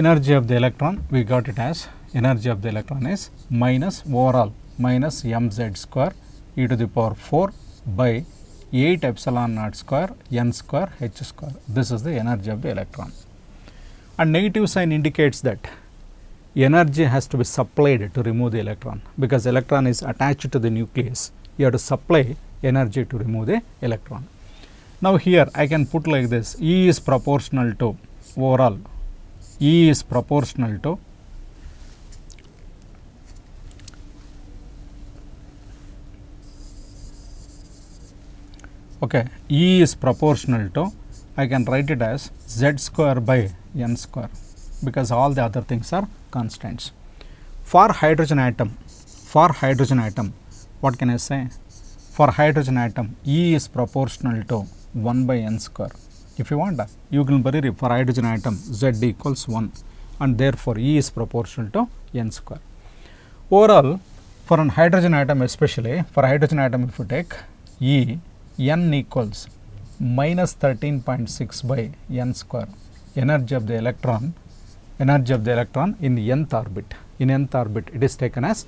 energy of the electron we got it as energy of the electron is minus overall minus mz square e to the power 4 by 8 epsilon naught square n square h square this is the energy of the electron and negative sign indicates that energy has to be supplied to remove the electron because electron is attached to the nucleus you have to supply energy to remove the electron now here i can put like this e is proportional to overall E is proportional to okay E is proportional to I can write it as z square by n square because all the other things are constants. For hydrogen atom, for hydrogen atom, what can I say? For hydrogen atom, E is proportional to 1 by n square if you want that, you can bury for hydrogen atom Z equals 1 and therefore E is proportional to N square. Overall, for an hydrogen atom especially, for hydrogen atom if you take E, N equals minus 13.6 by N square, energy of the electron, energy of the electron in the nth orbit. In nth orbit, it is taken as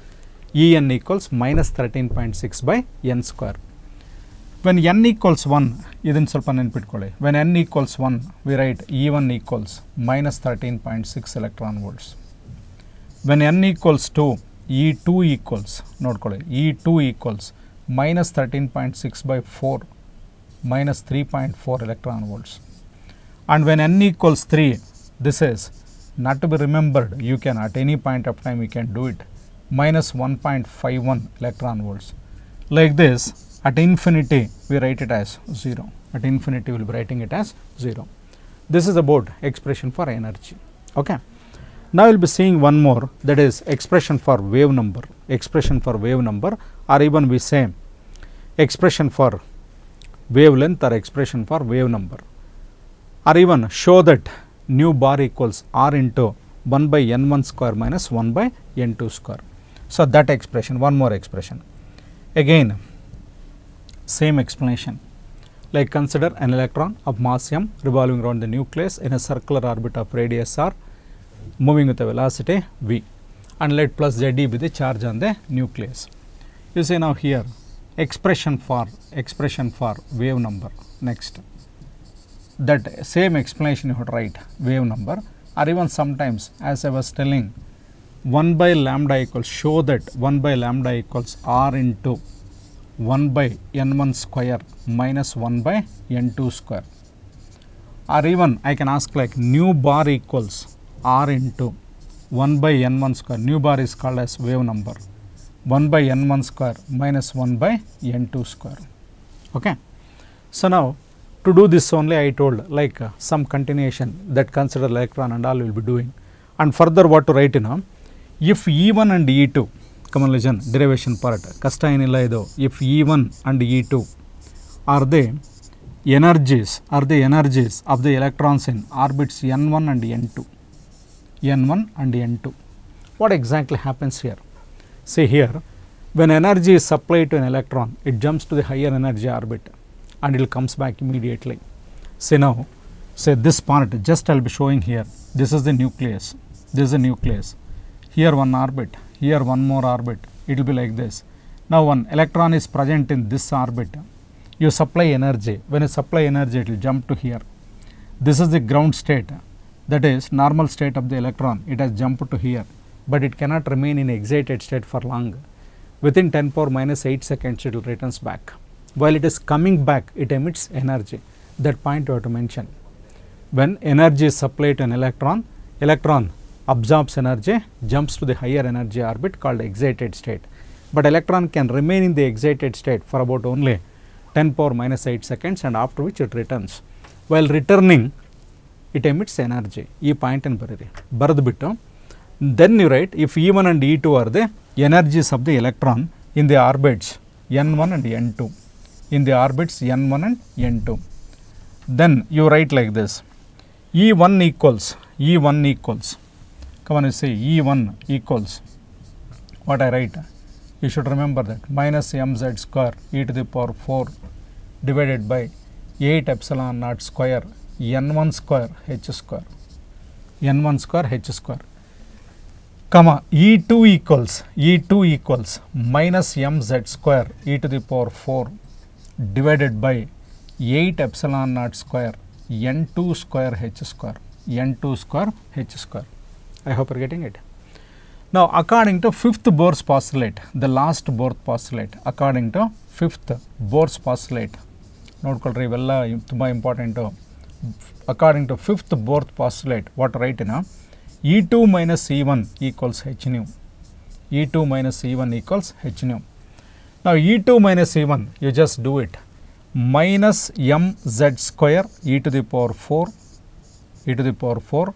En equals minus 13.6 by N square when n equals 1 இதின் சொல்ப்பு நின்பிட்குளே when n equals 1 we write e1 equals minus 13.6 electron volts when n equals 2 e2 equals நோட்குளே e2 equals minus 13.6 by 4 minus 3.4 electron volts and when n equals 3 this is not to be remembered you can at any point of time you can do it minus 1.51 electron volts like this at infinity we write it as 0 at infinity we will be writing it as 0 this is about expression for energy okay now we will be seeing one more that is expression for wave number expression for wave number or even we say expression for wavelength or expression for wave number or even show that nu bar equals r into 1 by n1 square minus 1 by n2 square. So, that expression one more expression again same explanation. Like consider an electron of mass m revolving around the nucleus in a circular orbit of radius r moving with a velocity v and let plus zd be the charge on the nucleus. You see now here expression for expression for wave number next that same explanation you would write wave number or even sometimes as I was telling 1 by lambda equals show that 1 by lambda equals r into 1 by n1 square minus 1 by n2 square or even I can ask like nu bar equals r into 1 by n1 square nu bar is called as wave number 1 by n1 square minus 1 by n2 square okay so now to do this only I told like uh, some continuation that consider electron and all will be doing and further what to write in you know, if E1 and E2 common lesion derivation part ಕಷ್ಟ ಏನಿಲ್ಲ ಇದು If E1 and E2 are the energies, are the energies of the electrons in orbits n1 and n2, n1 and n2. what exactly happens here? See here, when energy is supplied to an electron, it jumps to the higher energy orbit and it comes back immediately. See now, say this part, just I will be showing here, this is the nucleus, this is the nucleus, here one orbit, here one more orbit, it will be like this. Now one electron is present in this orbit, you supply energy, when you supply energy it will jump to here. This is the ground state, that is normal state of the electron, it has jumped to here, but it cannot remain in excited state for long. Within 10 power minus 8 seconds it will returns back. While it is coming back, it emits energy, that point you have to mention. When energy is supplied to an electron, electron absorbs energy, jumps to the higher energy orbit called excited state. But electron can remain in the excited state for about only 10 power minus 8 seconds and after which it returns. While returning, it emits energy. E point and barrier. bitum. Then you write if E1 and E2 are the energies of the electron in the orbits N1 and N2, in the orbits N1 and N2. Then you write like this E1 equals E1 equals come on you see E1 equals what I write you should remember that minus mz square e to the power 4 divided by 8 epsilon naught square n1 square h square n1 square h square comma e2 equals e2 equals minus mz square e to the power 4 divided by 8 epsilon naught square n2 square h square n2 square h square I hope you are getting it. Now, according to fifth Bohr's postulate, the last Bohr's postulate, according to fifth Bohr's postulate, note called Rivella, it's important according to fifth Bohr's postulate, what write in E2 minus E1 equals h nu. E2 minus E1 equals h nu. Now, E2 minus E1, you just do it. Minus mz square e to the power 4, e to the power 4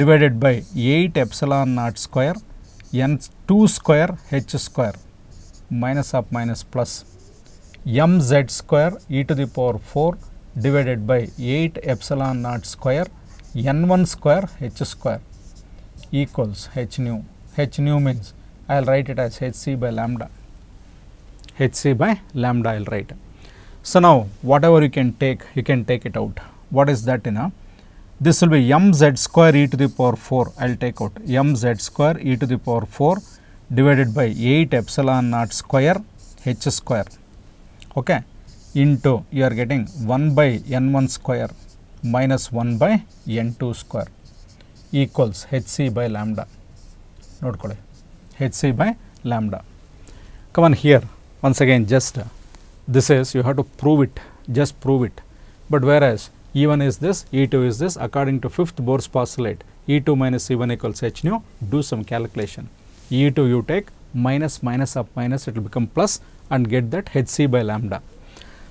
divided by 8 epsilon naught square n 2 square h square minus of minus plus m z square e to the power 4 divided by 8 epsilon naught square n 1 square h square equals h nu. h nu means I will write it as h c by lambda h c by lambda I will write. So, now whatever you can take you can take it out. What is that in a this will be mz square e to the power 4 I will take out mz square e to the power 4 divided by 8 epsilon naught square h square okay into you are getting 1 by n1 square minus 1 by n2 square equals hc by lambda ನೋಡ್ಕೊಳ್ಳಿ hc by lambda come on here once again just this is you have to prove it just prove it but whereas E1 is this, E2 is this. According to fifth Bohr's postulate, E2 minus E1 equals h nu, do some calculation. E2 you take minus minus up minus, it will become plus and get that hc by lambda.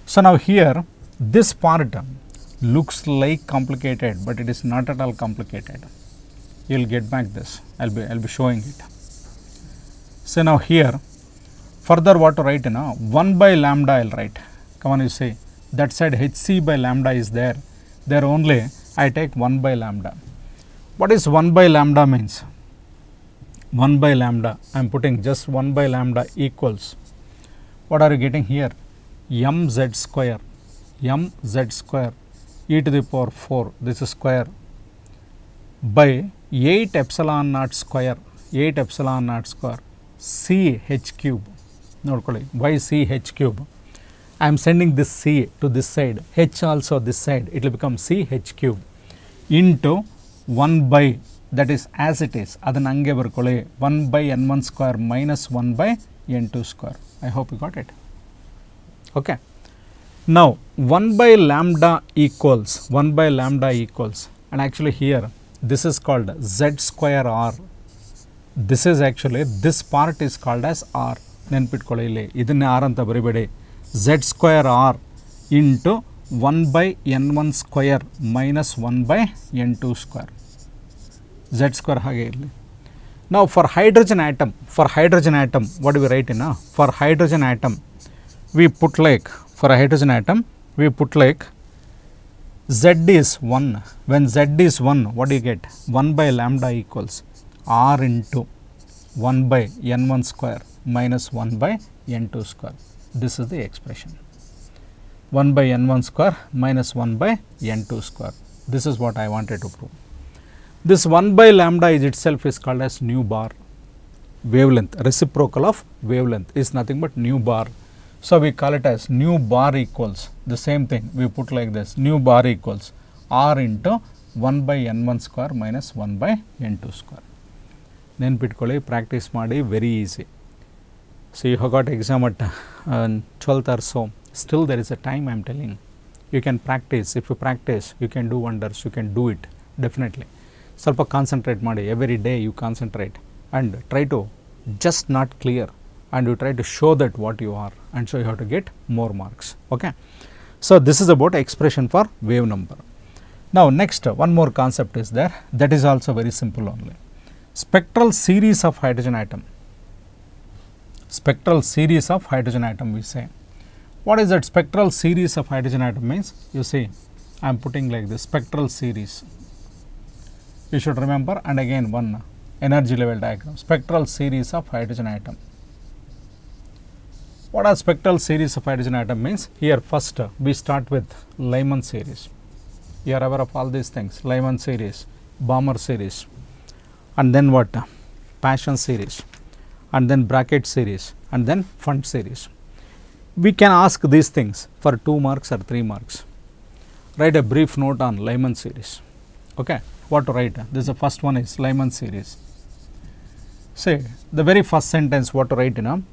So, now here this part looks like complicated, but it is not at all complicated. You will get back this, I will be, I will be showing it. So, now here further what to write now, 1 by lambda I will write, come on you say that side hc by lambda is there there only I take 1 by lambda. What is 1 by lambda means? 1 by lambda, I am putting just 1 by lambda equals, what are you getting here? mz square, mz square e to the power 4, this is square by 8 epsilon naught square, 8 epsilon naught square, c h cube, ನೋಡ್ಕೊಳ್ಳಿ Y C H I am sending this C to this side, H also this side, it will become C H cube into 1 by that is as it is, ಅದನ್ನು ಬರ್ಕೊಳ್ಳಿ 1 by n1 square minus 1 by n2 square. I hope you got it. Okay. Now, 1 by lambda equals, 1 by lambda equals and actually here this is called z square r. This is actually, this part is called as r. ನೆನ್ಪಿಟ್ಕೊಳ್ಳಿ ಇಲ್ಲಿ ಇದನ್ನೇ R ಅಂತ ಬರಿಬೇಡಿ Z square R into one by N one square minus one by N two square Z square ಹಾಗೆ ಇರಲಿ ನಾವು for hydrogen atom for hydrogen atom what we write ಇನ್ನ for hydrogen atom we put like for hydrogen atom we put like Z is one when Z is one what you get one by lambda equals R into one by N one square minus one by N two square this is the expression 1 by n 1 square minus 1 by n 2 square. This is what I wanted to prove. This 1 by lambda is itself is called as nu bar wavelength reciprocal of wavelength is nothing but nu bar. So, we call it as nu bar equals the same thing we put like this nu bar equals r into 1 by n 1 square minus 1 by n 2 square. ನೆನ್ಪಿಟ್ಕೊಳ್ಳಿ practice ಮಾಡಿ very easy. So you have got exam at uh, twelfth uh, or so. Still there is a time. I am telling you can practice. If you practice, you can do wonders. You can do it definitely. So Sarpa concentrate made every day. You concentrate and try to just not clear and you try to show that what you are and so you have to get more marks. Okay. So this is about expression for wave number. Now next one more concept is there that is also very simple only. Spectral series of hydrogen atom spectral series of hydrogen atom we say. What is that spectral series of hydrogen atom means? You see I am putting like this spectral series. You should remember and again one energy level diagram spectral series of hydrogen atom. What are spectral series of hydrogen atom means? Here first we start with Lyman series. You are aware of all these things Lyman series, Bomber series and then what? Passion series and then bracket series and then fund series. We can ask these things for 2 marks or 3 marks. Write a brief note on Lyman series. Okay, what to write? This is the first one is Lyman series. Say the very first sentence what to write you know.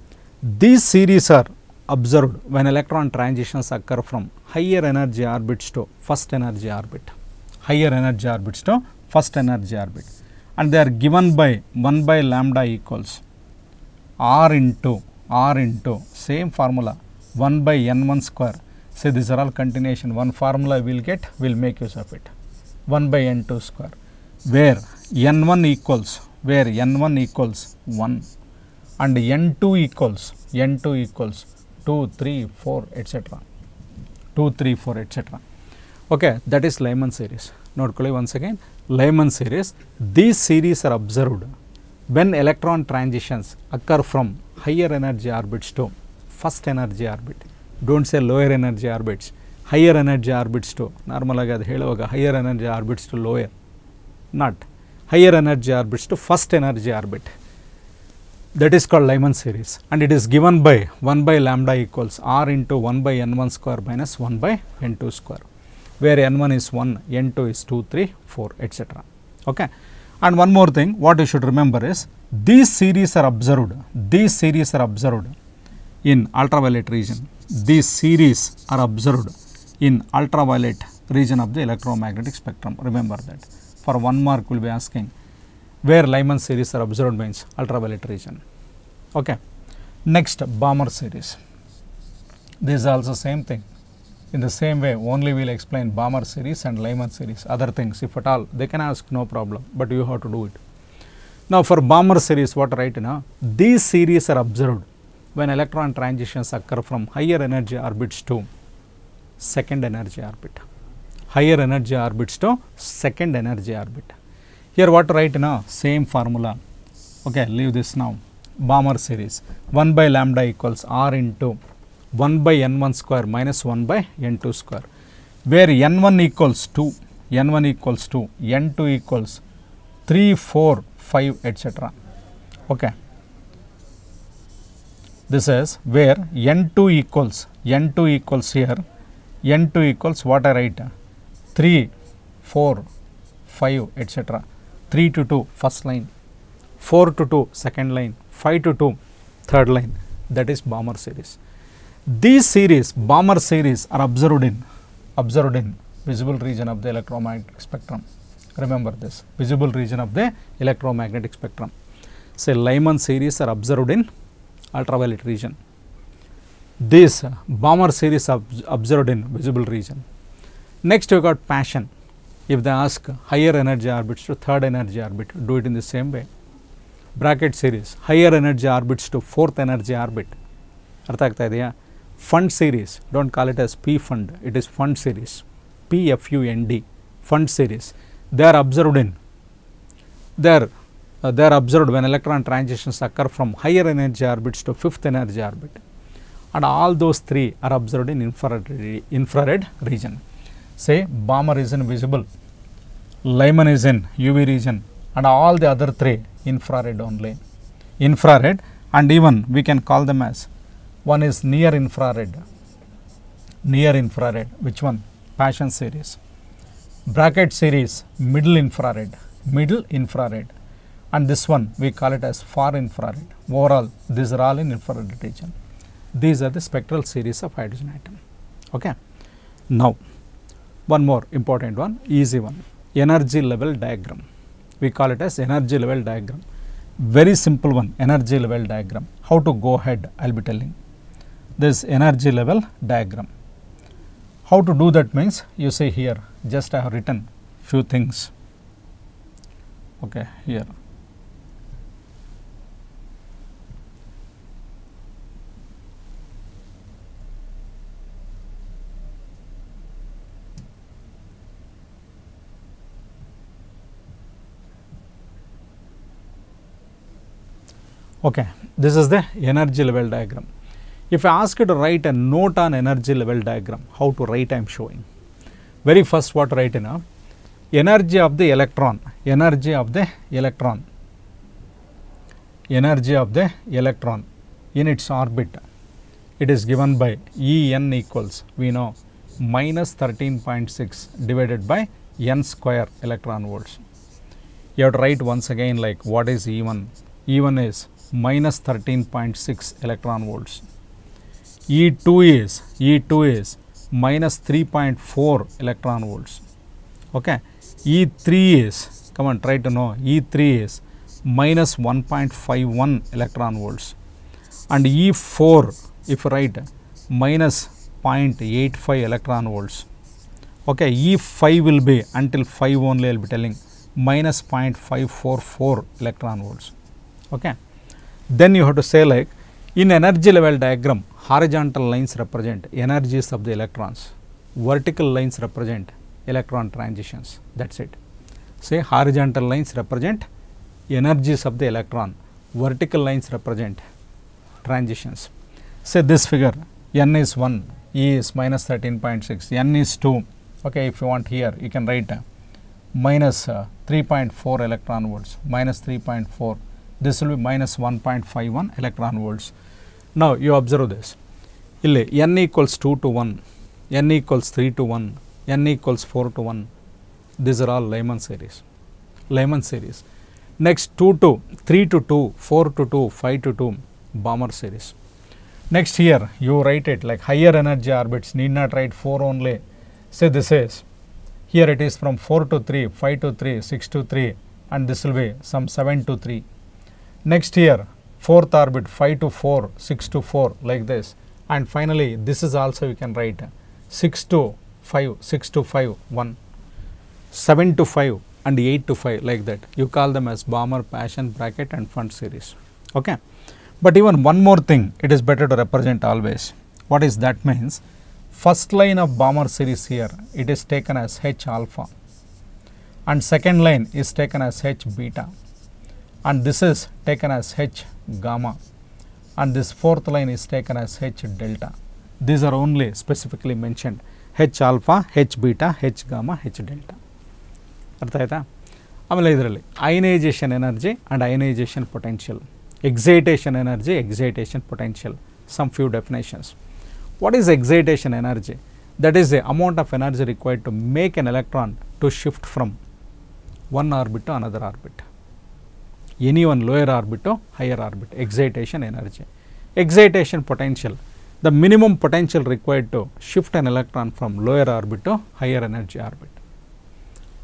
These series are observed when electron transitions occur from higher energy orbits to first energy orbit, higher energy orbits to first energy orbit and they are given by 1 by lambda equals r into r into same formula 1 by n1 square say these are all continuation one formula we will get we will make use of it 1 by n2 square where n1 equals where n1 equals 1 and n2 equals n2 equals 2 3 4 etc 2 3 4 etc okay that is Lyman series note once again Lyman series these series are observed when electron transitions occur from higher energy orbits to first energy orbit don't say lower energy orbits higher energy orbits to normal ಆಗಿ higher energy orbits to lower not higher energy orbits to first energy orbit that is called Lyman series and it is given by 1 by lambda equals r into 1 by n1 square minus 1 by n2 square where n1 is 1 n2 is 2 3 4 etc okay and one more thing what you should remember is these series are observed, these series are observed in ultraviolet region, these series are observed in ultraviolet region of the electromagnetic spectrum. Remember that for one mark we will be asking where Lyman series are observed means ultraviolet region. Okay. Next bomber series, this is also same thing in the same way, only we will explain Balmer series and Lyman series, other things if at all, they can ask no problem, but you have to do it. Now, for Balmer series, what right now? These series are observed when electron transitions occur from higher energy orbits to second energy orbit, higher energy orbits to second energy orbit. Here what right now? Same formula, okay, leave this now, Balmer series, 1 by lambda equals r into 1 by n1 square minus 1 by n2 square, where n1 equals 2, n1 equals 2, n2 equals 3, 4, 5, etc. Okay. This is where n2 equals, n2 equals here, n2 equals what I write? 3, 4, 5, etc. 3 to 2, first line, 4 to 2, second line, 5 to 2, third line, that is bomber series. These series, bomber series are observed in, observed in visible region of the electromagnetic spectrum. Remember this, visible region of the electromagnetic spectrum. Say Lyman series are observed in ultraviolet region. These bomber series are observed in visible region. Next we got passion. If they ask higher energy orbits to third energy orbit, do it in the same way. Bracket series, higher energy orbits to fourth energy orbit. ಅರ್ಥ ಆಗ್ತಾ ಇದೆಯಾ fund series don't call it as p fund it is fund series p f u n d fund series they are observed in they are uh, they are observed when electron transitions occur from higher energy orbits to fifth energy orbit and all those three are observed in infrared, infrared region. Say bomber is in visible, Lyman is in UV region and all the other three infrared only, infrared and even we can call them as one is near infrared, near infrared, which one? Passion series. Bracket series, middle infrared, middle infrared. And this one, we call it as far infrared. Overall, these are all in infrared region. These are the spectral series of hydrogen atom. Okay. Now, one more important one, easy one, energy level diagram. We call it as energy level diagram. Very simple one, energy level diagram. How to go ahead, I will be telling this energy level diagram. How to do that means you see here just I have written few things okay here. Okay, this is the energy level diagram if I ask you to write a note on energy level diagram, how to write I am showing. Very first what write in a energy of the electron, energy of the electron, energy of the electron in its orbit. It is given by E n equals we know minus 13.6 divided by n square electron volts. You have to write once again like what is E1? E1 is minus 13.6 electron volts. E2 is E2 is minus 3.4 electron volts. Okay. E3 is come on try to know E3 is minus 1.51 electron volts and E4 if right minus 0.85 electron volts. Okay, E5 will be until 5 only I will be telling minus 0.544 electron volts. Okay. Then you have to say like in energy level diagram, horizontal lines represent energies of the electrons, vertical lines represent electron transitions, that is it. Say horizontal lines represent energies of the electron, vertical lines represent transitions. Say this figure, n is 1, e is minus 13.6, n is 2, okay, if you want here, you can write uh, minus uh, 3.4 electron volts, minus 3.4, this will be minus 1.51 electron volts. Now, you observe this ಇಲ್ಲಿ n equals two to one, n equals three to one, n equals four to one, these are all Lyman series. Lyman series. Next two to three to two, four to two, five to two, Balmer series. next here you write it like higher energy orbits need not write 4 only say this is here it is from 4 to 3 5 to 3 6 to 3 and this will be some 7 to 3 next here fourth orbit 5 to 4, 6 to 4 like this and finally this is also you can write 6 to 5, 6 to 5, 1, 7 to 5 and 8 to 5 like that. You call them as bomber, passion, bracket and front series. Okay. But even one more thing it is better to represent always. What is that means? First line of bomber series here it is taken as H alpha and second line is taken as H beta and this is taken as H gamma and this fourth line is taken as H delta. These are only specifically mentioned H alpha, H beta, H gamma, H delta. ಅರ್ಥ ಆಯಿತಾ ಆಮೇಲೆ ಇದರಲ್ಲಿ ionisation energy and ionisation potential excitation energy excitation potential some few definitions what is excitation energy that is a amount of energy required to make an electron to shift from one orbit to another orbit any one lower orbit or higher orbit excitation energy. Excitation potential the minimum potential required to shift an electron from lower orbit to higher energy orbit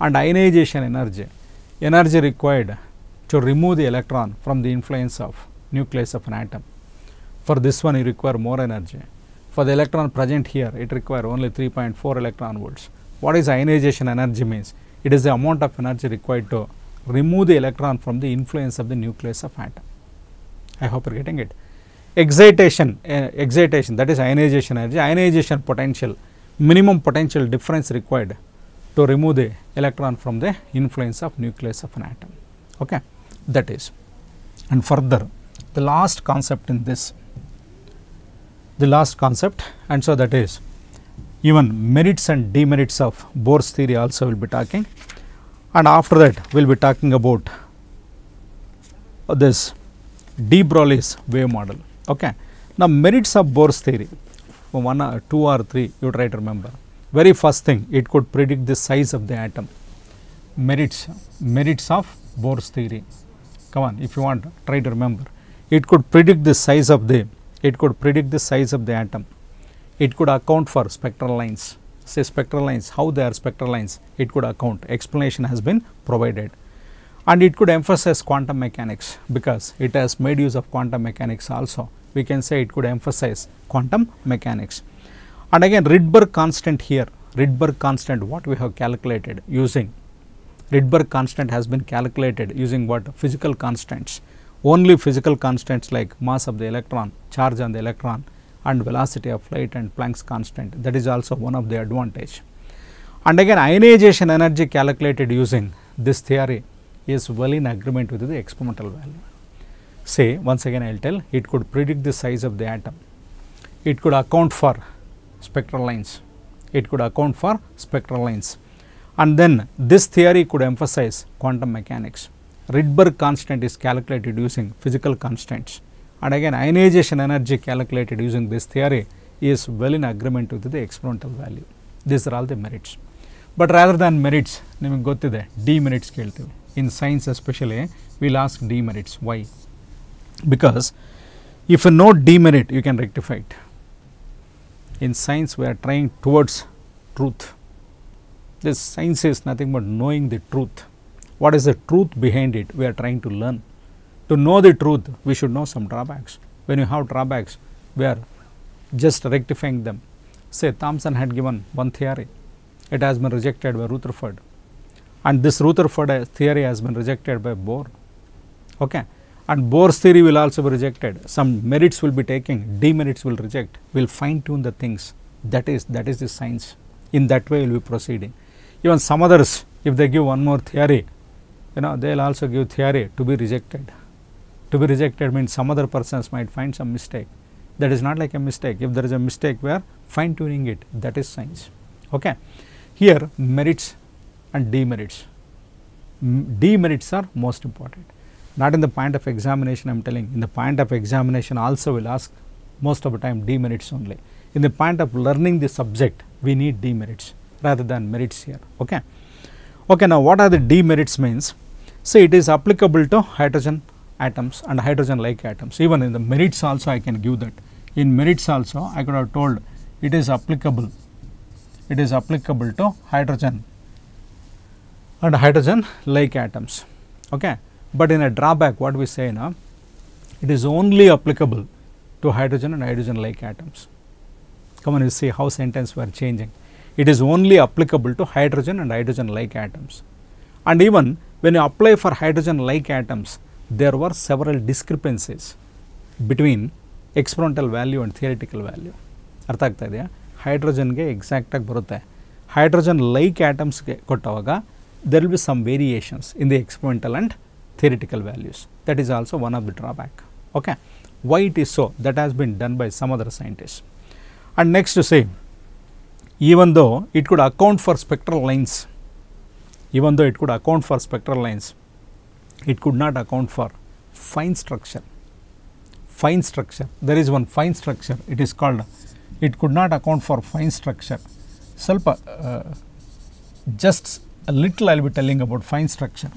and ionization energy energy required to remove the electron from the influence of nucleus of an atom. For this one you require more energy. For the electron present here it requires only 3.4 electron volts. What is ionization energy means? It is the amount of energy required to remove the electron from the influence of the nucleus of atom. I hope you are getting it. Excitation, uh, excitation that is ionization energy, ionization potential, minimum potential difference required to remove the electron from the influence of nucleus of an atom. Okay, that is. And further, the last concept in this, the last concept and so that is even merits and demerits of Bohr's theory also will be talking and after that we will be talking about this de Broglie's wave model. Okay. Now, merits of Bohr's theory one or two or three you try to remember. Very first thing it could predict the size of the atom. Merits, merits of Bohr's theory. Come on, if you want try to remember. It could predict the size of the, it could predict the size of the atom. It could account for spectral lines say spectral lines, how they are spectral lines, it could account, explanation has been provided. And it could emphasize quantum mechanics because it has made use of quantum mechanics also. We can say it could emphasize quantum mechanics. And again Rydberg constant here, Rydberg constant what we have calculated using. Rydberg constant has been calculated using what physical constants, only physical constants like mass of the electron, charge on the electron, and velocity of light and Planck's constant that is also one of the advantage. And again ionization energy calculated using this theory is well in agreement with the experimental value. Say once again I will tell it could predict the size of the atom, it could account for spectral lines, it could account for spectral lines and then this theory could emphasize quantum mechanics. Rydberg constant is calculated using physical constants and again ionization energy calculated using this theory is well in agreement with the experimental value. These are all the merits. But rather than merits, ನಿಮಗೆ ಗೊತ್ತಿದೆ demerits ಕೇಳ್ತೀವಿ. In science especially, we'll ask demerits. Why? Because if you know demerit, you can rectify it. In science, we are trying towards truth. This science is nothing but knowing the truth. What is the truth behind it? We are trying to learn to know the truth we should know some drawbacks. When you have drawbacks we are just rectifying them. Say Thomson had given one theory, it has been rejected by Rutherford and this Rutherford uh, theory has been rejected by Bohr. Okay. And Bohr's theory will also be rejected, some merits will be taken, demerits will reject, we will fine tune the things that is that is the science in that way we will be proceeding. Even some others if they give one more theory you know they will also give theory to be rejected to be rejected means some other persons might find some mistake. That is not like a mistake. If there is a mistake, we are fine tuning it. That is science. Okay. Here merits and demerits. demerits are most important. Not in the point of examination, I am telling. In the point of examination also will ask most of the time demerits only. In the point of learning the subject, we need demerits rather than merits here. Okay. Okay, now what are the demerits means? See, it is applicable to hydrogen atoms and hydrogen like atoms even in the merits also I can give that. In merits also I could have told it is applicable, it is applicable to hydrogen and hydrogen like atoms. Okay. But in a drawback what we say now it is only applicable to hydrogen and hydrogen like atoms. Come on you see how sentence were changing. It is only applicable to hydrogen and hydrogen like atoms. And even when you apply for hydrogen like atoms there were several discrepancies between experimental value and theoretical value. Arthakta idea hydrogen ge exact barutte hydrogen like atoms ge kottavaga there will be some variations in the experimental and theoretical values that is also one of the drawback okay why it is so that has been done by some other scientists and next same, even though it could account for spectral lines even though it could account for spectral lines it could not account for fine structure. Fine structure, there is one fine structure, it is called, it could not account for fine structure. ಸ್ವಲ್ಪ uh, just a little I will be telling about fine structure.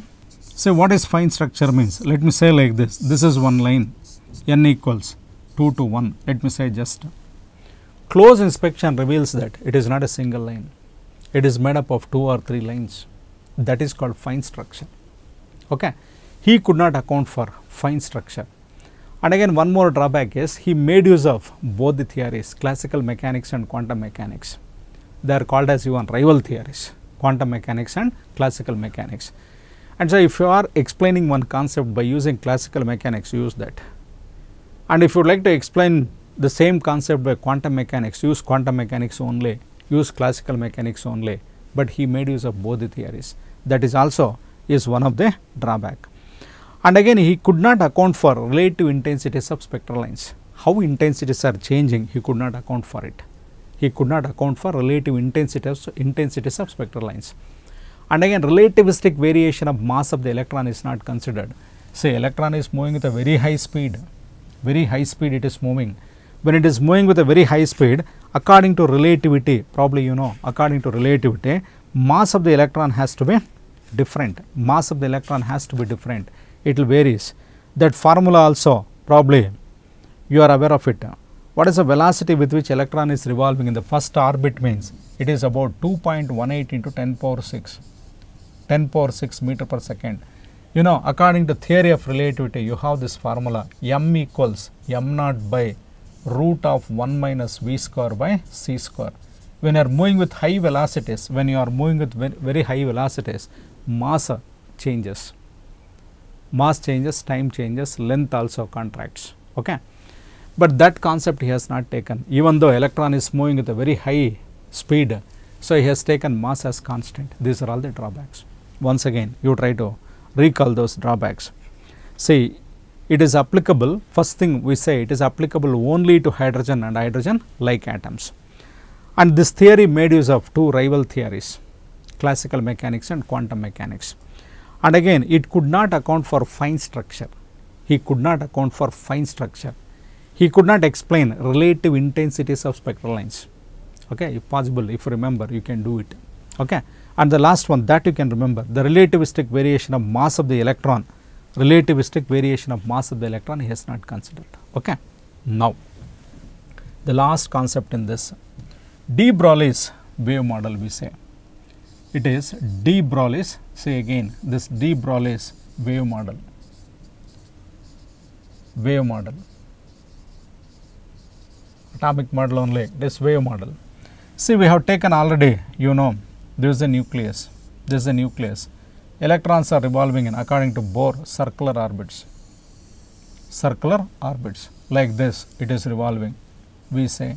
So, what is fine structure means? Let me say like this, this is one line, n equals 2 to 1, let me say just. Close inspection reveals that it is not a single line, it is made up of 2 or 3 lines, that is called fine structure okay he could not account for fine structure and again one more drawback is he made use of both the theories classical mechanics and quantum mechanics they are called as even rival theories quantum mechanics and classical mechanics and so if you are explaining one concept by using classical mechanics use that and if you would like to explain the same concept by quantum mechanics use quantum mechanics only use classical mechanics only but he made use of both the theories that is also is one of the drawback. And again he could not account for relative intensities of spectral lines. How intensities are changing he could not account for it. He could not account for relative intensities, intensities of spectral lines. And again relativistic variation of mass of the electron is not considered. Say electron is moving with a very high speed, very high speed it is moving when it is moving with a very high speed according to relativity probably you know according to relativity mass of the electron has to be different, mass of the electron has to be different, it will varies. That formula also probably you are aware of it. What is the velocity with which electron is revolving in the first orbit means? It is about 2.18 into 10 power 6, 10 power 6 meter per second. You know according to theory of relativity you have this formula m equals m naught by root of 1 minus v square by c square. When you are moving with high velocities, when you are moving with very high velocities, mass changes mass changes time changes length also contracts okay but that concept he has not taken even though electron is moving at a very high speed so he has taken mass as constant these are all the drawbacks once again you try to recall those drawbacks see it is applicable first thing we say it is applicable only to hydrogen and hydrogen like atoms and this theory made use of two rival theories classical mechanics and quantum mechanics. And again it could not account for fine structure, he could not account for fine structure. He could not explain relative intensities of spectral lines, okay, if possible, if you remember you can do it. Okay. And the last one that you can remember the relativistic variation of mass of the electron, relativistic variation of mass of the electron he has not considered. Okay. Now, the last concept in this de Broglie's wave model we say it is de Broglie's say again this de Broglie's wave model wave model atomic model only this wave model see we have taken already you know there is a nucleus this is a nucleus electrons are revolving in according to Bohr circular orbits circular orbits like this it is revolving we say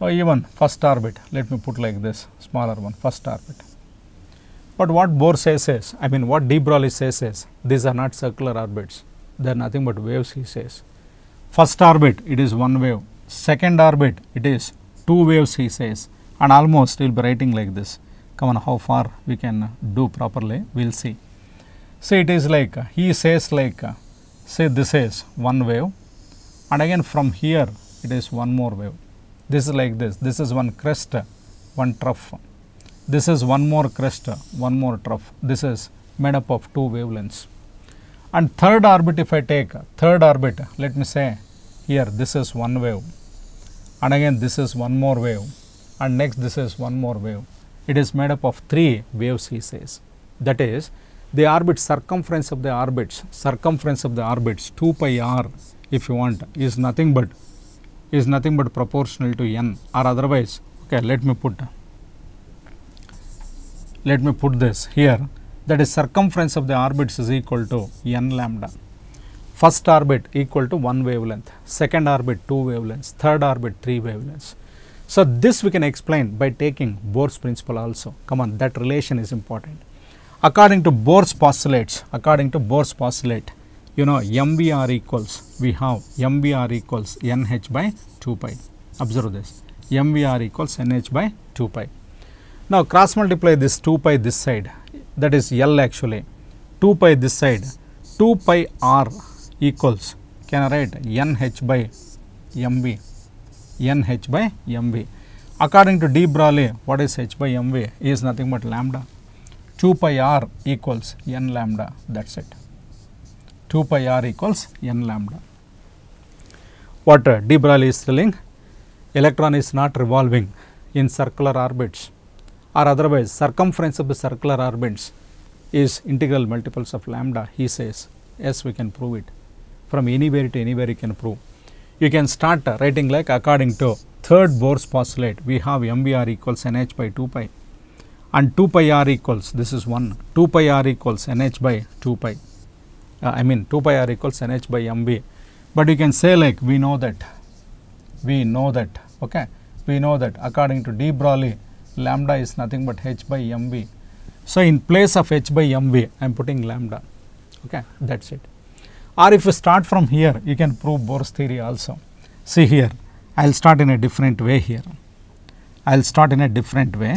or oh, even first orbit let me put like this smaller one first orbit. But what Bohr says is I mean what de Broglie says is these are not circular orbits they are nothing but waves he says. First orbit it is one wave second orbit it is two waves he says and almost we will be writing like this come on how far we can do properly we will see. So, it is like he says like say this is one wave and again from here it is one more wave this is like this. This is one crest, one trough. This is one more crest, one more trough. This is made up of two wavelengths. And third orbit, if I take third orbit, let me say here this is one wave, and again this is one more wave, and next this is one more wave. It is made up of three waves, he says. That is, the orbit circumference of the orbits, circumference of the orbits 2 pi r, if you want, is nothing but is nothing but proportional to n or otherwise okay let me put let me put this here that is circumference of the orbits is equal to n lambda first orbit equal to 1 wavelength, second orbit 2 wavelengths, third orbit 3 wavelengths. So, this we can explain by taking Bohr's principle also, come on that relation is important. According to Bohr's postulates, according to Bohr's postulate, you know MVR equals we have MVR equals NH by 2 pi observe this MVR equals NH by 2 pi. Now cross multiply this 2 pi this side that is L actually 2 pi this side 2 pi R equals can I write NH by MV NH by MV. According to de Broglie what is H by MV is nothing but lambda 2 pi R equals N lambda that is it. 2 pi r equals n lambda. What uh, de Broglie is telling? Electron is not revolving in circular orbits or otherwise circumference of the circular orbits is integral multiples of lambda he says yes we can prove it from anywhere to anywhere you can prove. You can start uh, writing like according to third Bohr's postulate we have mvr equals nh by 2 pi and 2 pi r equals this is 1 2 pi r equals nh by 2 pi uh, I mean 2 pi r equals nh by mb. But you can say like we know that, we know that, okay. We know that according to de Broglie, lambda is nothing but h by mb. So, in place of h by mv, I am putting lambda, okay, that is it. Or if you start from here, you can prove Bohr's theory also. See here, I will start in a different way here. I will start in a different way.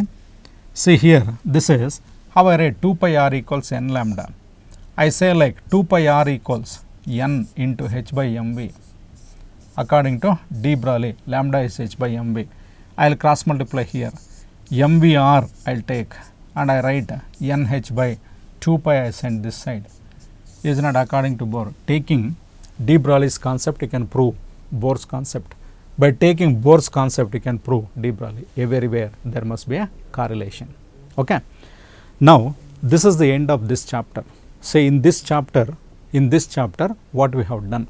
See here, this is how I write 2 pi r equals n lambda. I say like 2 pi r equals n into h by mv according to de Broglie lambda is h by mv. I will cross multiply here mvr I will take and I write nh by 2 pi I send this side is not according to Bohr. Taking de Broglie's concept you can prove Bohr's concept. By taking Bohr's concept you can prove de Broglie everywhere there must be a correlation. Okay. Now this is the end of this chapter. So, in this chapter, in this chapter what we have done?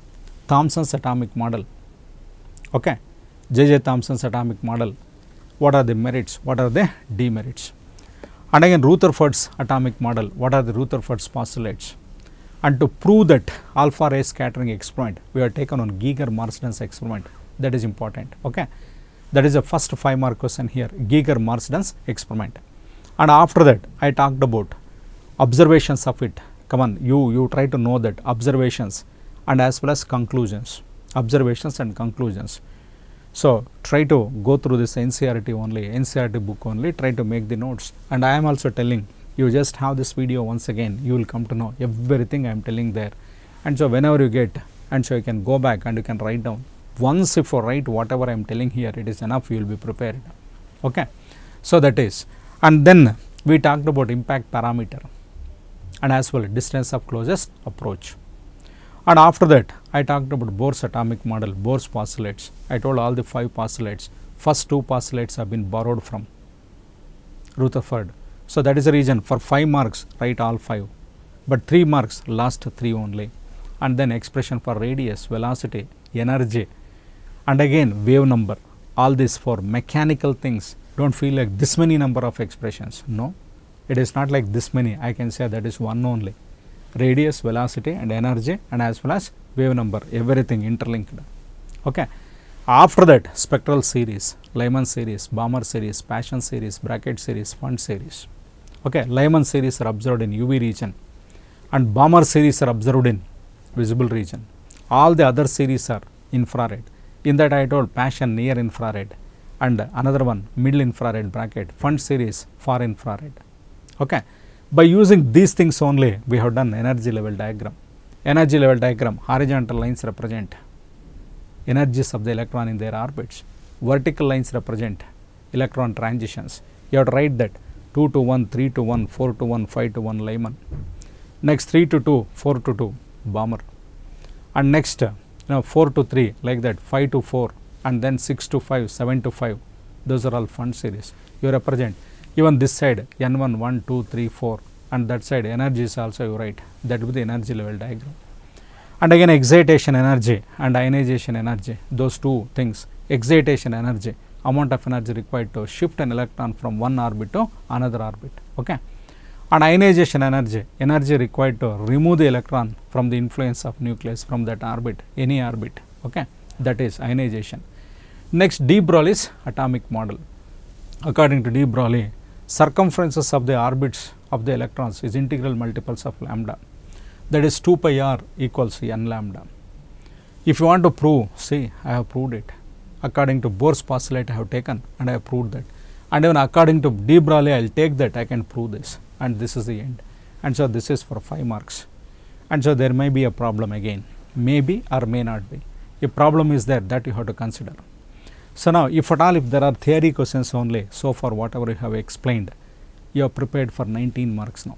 Thomson's atomic model, okay. JJ Thomson's atomic model, what are the merits, what are the demerits? And again Rutherford's atomic model, what are the Rutherford's postulates? And to prove that alpha ray scattering experiment, we have taken on Giger-Marsden's experiment, that is important, okay. That is the first 5 mark question here, Giger-Marsden's experiment. And after that, I talked about observations of it come on you you try to know that observations and as well as conclusions observations and conclusions so try to go through this ncrt only ncrt book only try to make the notes and i am also telling you just have this video once again you will come to know everything i am telling there and so whenever you get and so you can go back and you can write down once if you write whatever i am telling here it is enough you will be prepared okay so that is and then we talked about impact parameter and as well distance of closest approach. And after that I talked about Bohr's atomic model, Bohr's postulates. I told all the five postulates, first two postulates have been borrowed from Rutherford. So, that is the reason for 5 marks write all 5, but 3 marks last 3 only and then expression for radius, velocity, energy and again wave number all this for mechanical things do not feel like this many number of expressions no it is not like this many, I can say that is one only. Radius, velocity and energy and as well as wave number, everything interlinked. Okay. After that, spectral series, Lyman series, Bomber series, Passion series, Bracket series, Fund series. Okay, Lyman series are observed in UV region and Bomber series are observed in visible region. All the other series are infrared. In that I told Passion near infrared and another one middle infrared bracket, Fund series far infrared. Okay. By using these things only we have done energy level diagram. Energy level diagram horizontal lines represent energies of the electron in their orbits, vertical lines represent electron transitions. You have to write that 2 to 1, 3 to 1, 4 to 1, 5 to 1 Lyman. Next 3 to 2, 4 to 2 bomber and next you know 4 to 3 like that 5 to 4 and then 6 to 5, 7 to 5 those are all fund series. You represent even this side N1, 1, 2, 3, 4 and that side energy is also you write that will be the energy level diagram. And again excitation energy and ionization energy those two things excitation energy amount of energy required to shift an electron from one orbit to another orbit. Okay. And ionization energy, energy required to remove the electron from the influence of nucleus from that orbit, any orbit. Okay. That is ionization. Next, de Broglie is atomic model. According to de Broglie, circumferences of the orbits of the electrons is integral multiples of lambda that is 2 pi r equals n lambda. If you want to prove see I have proved it according to Bohr's postulate I have taken and I have proved that and even according to de Broglie I will take that I can prove this and this is the end and so this is for 5 marks and so there may be a problem again may be or may not be a problem is there that you have to consider. So, now if at all if there are theory questions only, so far whatever you have explained, you are prepared for 19 marks now.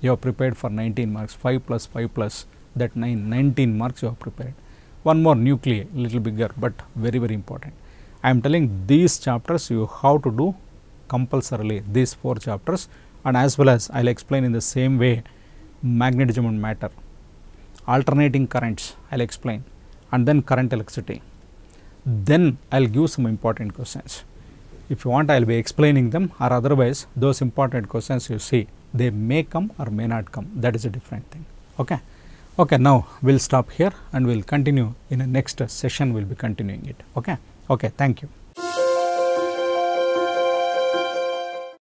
You are prepared for 19 marks, 5 plus 5 plus that 9, 19 marks you have prepared. One more nuclei, little bigger, but very, very important. I am telling these chapters you have to do compulsorily, these 4 chapters and as well as I will explain in the same way magnetism and matter, alternating currents I will explain and then current electricity then I will give some important questions. If you want I will be explaining them or otherwise those important questions you see they may come or may not come that is a different thing. Okay. Okay, now we will stop here and we will continue in the next session we will be continuing it. Okay. Okay, thank you.